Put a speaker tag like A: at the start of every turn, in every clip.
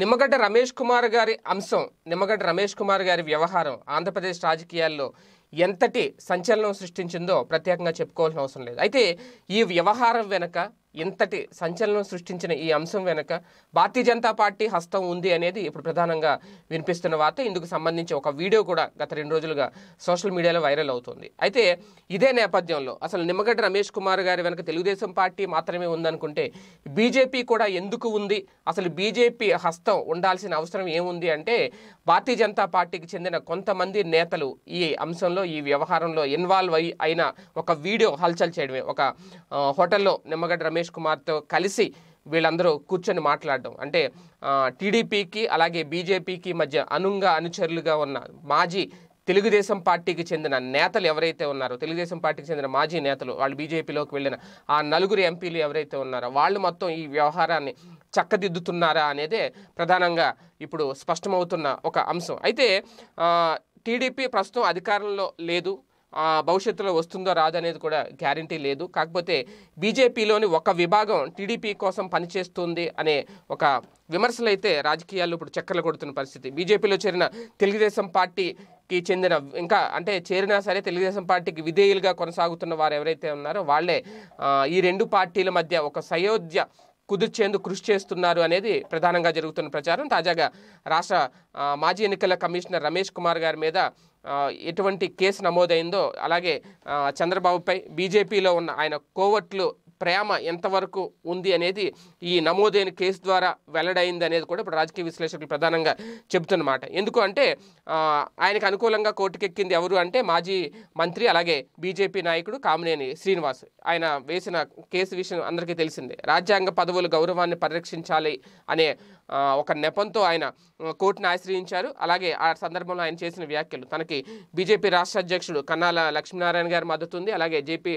A: నిమ్మగడ్డ రమేష్ కుమార్ గారి అంశం నిమ్మగడ్డ రమేష్ కుమార్ గారి వ్యవహారం ఆంధ్రప్రదేశ్ రాజకీయాల్లో ఎంతటి సంచలనం సృష్టించిందో ప్రత్యేకంగా చెప్పుకోవాల్సిన అవసరం లేదు అయితే ఈ వ్యవహారం వెనక ఇంతటి సంచలనం సృష్టించిన ఈ అంశం వెనుక భారతీయ జనతా పార్టీ హస్తం ఉంది అనేది ఇప్పుడు ప్రధానంగా వినిపిస్తున్న వార్త ఇందుకు సంబంధించి ఒక వీడియో కూడా గత రెండు రోజులుగా సోషల్ మీడియాలో వైరల్ అవుతుంది అయితే ఇదే నేపథ్యంలో అసలు నిమ్మగడ్డ రమేష్ కుమార్ గారి వెనుక తెలుగుదేశం పార్టీ మాత్రమే ఉందనుకుంటే బీజేపీ కూడా ఎందుకు ఉంది అసలు బీజేపీ హస్తం ఉండాల్సిన అవసరం ఏముంది అంటే భారతీయ జనతా పార్టీకి చెందిన కొంతమంది నేతలు ఈ అంశంలో ఈ వ్యవహారంలో ఇన్వాల్వ్ అయి అయిన ఒక వీడియో హల్చల్ చేయడమే ఒక హోటల్లో నిమ్మగడ్డ రమేష్ రమేష్ కుమార్తో కలిసి వీళ్ళందరూ కూర్చొని మాట్లాడడం అంటే టీడీపీకి అలాగే బీజేపీకి మధ్య అనుంగా అనుచరులుగా ఉన్న మాజీ తెలుగుదేశం పార్టీకి చెందిన నేతలు ఎవరైతే ఉన్నారో తెలుగుదేశం పార్టీకి చెందిన మాజీ నేతలు వాళ్ళు బీజేపీలోకి వెళ్ళిన ఆ నలుగురు ఎంపీలు ఎవరైతే ఉన్నారో వాళ్ళు మొత్తం ఈ వ్యవహారాన్ని చక్కదిద్దుతున్నారా అనేదే ప్రధానంగా ఇప్పుడు స్పష్టమవుతున్న ఒక అంశం అయితే టీడీపీ ప్రస్తుతం అధికారంలో లేదు భవిష్యత్తులో వస్తుందో రాదనేది కూడా గ్యారంటీ లేదు కాకపోతే బీజేపీలోని ఒక విభాగం టీడీపీ కోసం పనిచేస్తుంది అనే ఒక విమర్శలు అయితే రాజకీయాల్లో ఇప్పుడు చక్కర్లు కొడుతున్న పరిస్థితి బీజేపీలో చేరిన తెలుగుదేశం పార్టీకి చెందిన ఇంకా అంటే చేరినా సరే తెలుగుదేశం పార్టీకి విధేయులుగా కొనసాగుతున్న వారు ఎవరైతే ఉన్నారో వాళ్ళే ఈ రెండు పార్టీల మధ్య ఒక సయోధ్య కుదిర్చేందుకు కృషి చేస్తున్నారు అనేది ప్రధానంగా జరుగుతున్న ప్రచారం తాజాగా రాష్ట్ర మాజీ ఎన్నికల కమిషనర్ రమేష్ కుమార్ గారి మీద ఎటువంటి కేసు నమోదైందో అలాగే చంద్రబాబుపై బీజేపీలో ఉన్న ఆయన కోవట్లు ప్రేమ ఎంతవరకు ఉంది అనేది ఈ నమోదైన కేసు ద్వారా వెల్లడైంది అనేది కూడా ఇప్పుడు రాజకీయ విశ్లేషకులు ప్రధానంగా చెబుతున్నమాట ఎందుకు అంటే ఆయనకు అనుకూలంగా కోర్టుకెక్కింది ఎవరు అంటే మాజీ మంత్రి అలాగే బీజేపీ నాయకుడు కామినేని శ్రీనివాస్ ఆయన వేసిన కేసు విషయం అందరికీ తెలిసిందే రాజ్యాంగ పదవుల గౌరవాన్ని పరిరక్షించాలి అనే ఒక నెపంతో ఆయన కోర్టును ఆశ్రయించారు అలాగే ఆ సందర్భంలో ఆయన చేసిన వ్యాఖ్యలు తనకి బీజేపీ రాష్ట్ర అధ్యక్షుడు కన్నాల లక్ష్మీనారాయణ గారు మద్దతుంది అలాగే జేపీ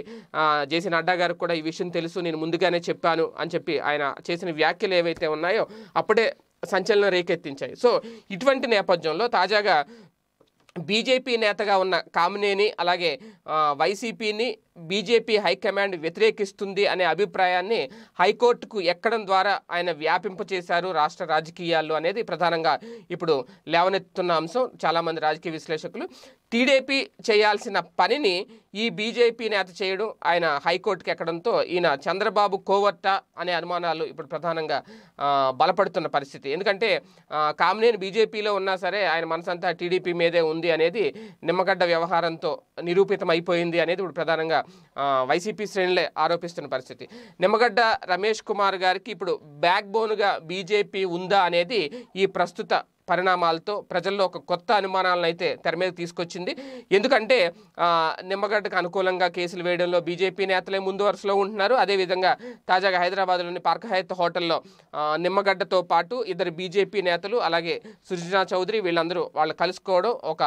A: జేసీ నడ్డా గారు కూడా ఈ విషయం తెలుసు నేను ముందుగానే చెప్పాను అని చెప్పి ఆయన చేసిన వ్యాఖ్యలు ఏవైతే ఉన్నాయో అప్పుడే సంచలనం రేకెత్తించాయి సో ఇటువంటి నేపథ్యంలో తాజాగా బీజేపీ నేతగా ఉన్న కామినేని అలాగే వైసీపీని బీజేపీ హైకమాండ్ వ్యతిరేకిస్తుంది అనే అభిప్రాయాన్ని హైకోర్టుకు ఎక్కడం ద్వారా ఆయన వ్యాపింపచేశారు రాష్ట్ర రాజకీయాల్లో అనేది ప్రధానంగా ఇప్పుడు లేవనెత్తుతున్న అంశం చాలామంది రాజకీయ విశ్లేషకులు టీడీపీ చేయాల్సిన పనిని ఈ బీజేపీ నేత చేయడం ఆయన హైకోర్టుకి ఎక్కడంతో ఈయన చంద్రబాబు కోవట్ట అనే అనుమానాలు ఇప్పుడు ప్రధానంగా బలపడుతున్న పరిస్థితి ఎందుకంటే కామినేని బీజేపీలో ఉన్నా సరే ఆయన మనసంతా టీడీపీ మీదే ఉంది అనేది నిమ్మగడ్డ వ్యవహారంతో నిరూపితం అయిపోయింది అనేది ఇప్పుడు ప్రధానంగా వైసీపీ శ్రేణులే ఆరోపిస్తున్న పరిస్థితి నిమ్మగడ్డ రమేష్ కుమార్ గారికి ఇప్పుడు బ్యాక్ బోన్గా బీజేపీ ఉందా అనేది ఈ ప్రస్తుత పరిణామాలతో ప్రజల్లో ఒక కొత్త అనుమానాలను అయితే తెర మీద తీసుకొచ్చింది ఎందుకంటే నిమ్మగడ్డకు అనుకూలంగా కేసులు వేయడంలో బీజేపీ నేతలే ముందు వరుసలో ఉంటున్నారు అదేవిధంగా తాజాగా హైదరాబాద్లోని పార్క్ హయత్ హోటల్లో నిమ్మగడ్డతో పాటు ఇద్దరు బీజేపీ నేతలు అలాగే సుజనా చౌదరి వీళ్ళందరూ వాళ్ళు కలుసుకోవడం ఒక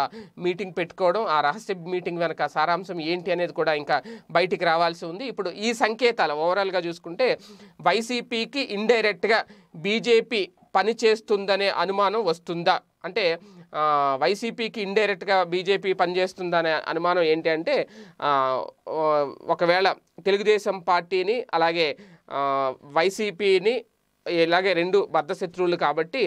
A: మీటింగ్ పెట్టుకోవడం ఆ రహస్య మీటింగ్ వెనక సారాంశం ఏంటి అనేది కూడా ఇంకా బయటికి రావాల్సి ఉంది ఇప్పుడు ఈ సంకేతాలు ఓవరాల్గా చూసుకుంటే వైసీపీకి ఇండైరెక్ట్గా బీజేపీ పనిచేస్తుందనే అనుమానం వస్తుందా అంటే వైసీపీకి ఇండైరెక్ట్గా బీజేపీ పనిచేస్తుందనే అనుమానం ఏంటి అంటే ఒకవేళ తెలుగుదేశం పార్టీని అలాగే వైసీపీని ఇలాగే రెండు బద్ధ శత్రువులు కాబట్టి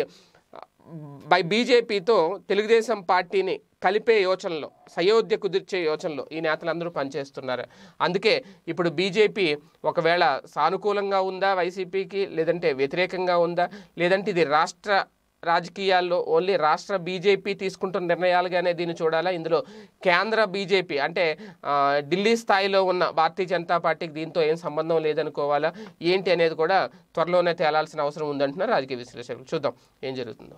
A: బై బీజేపీతో తెలుగుదేశం పార్టీని కలిపే యోచనలో సయోధ్య కుదిర్చే యోచనలో ఈ నేతలందరూ పనిచేస్తున్నారు అందుకే ఇప్పుడు బీజేపీ ఒకవేళ సానుకూలంగా ఉందా వైసీపీకి లేదంటే వ్యతిరేకంగా ఉందా లేదంటే ఇది రాష్ట్ర రాజకీయాల్లో ఓన్లీ రాష్ట్ర బీజేపీ తీసుకుంటున్న నిర్ణయాలుగానే దీన్ని చూడాలా ఇందులో కేంద్ర బీజేపీ అంటే ఢిల్లీ స్థాయిలో ఉన్న భారతీయ జనతా పార్టీకి దీంతో ఏం సంబంధం లేదనుకోవాలా ఏంటి అనేది కూడా త్వరలోనే తేలాల్సిన అవసరం ఉందంటున్నారు రాజకీయ విశ్లేషకులు చూద్దాం ఏం జరుగుతుందో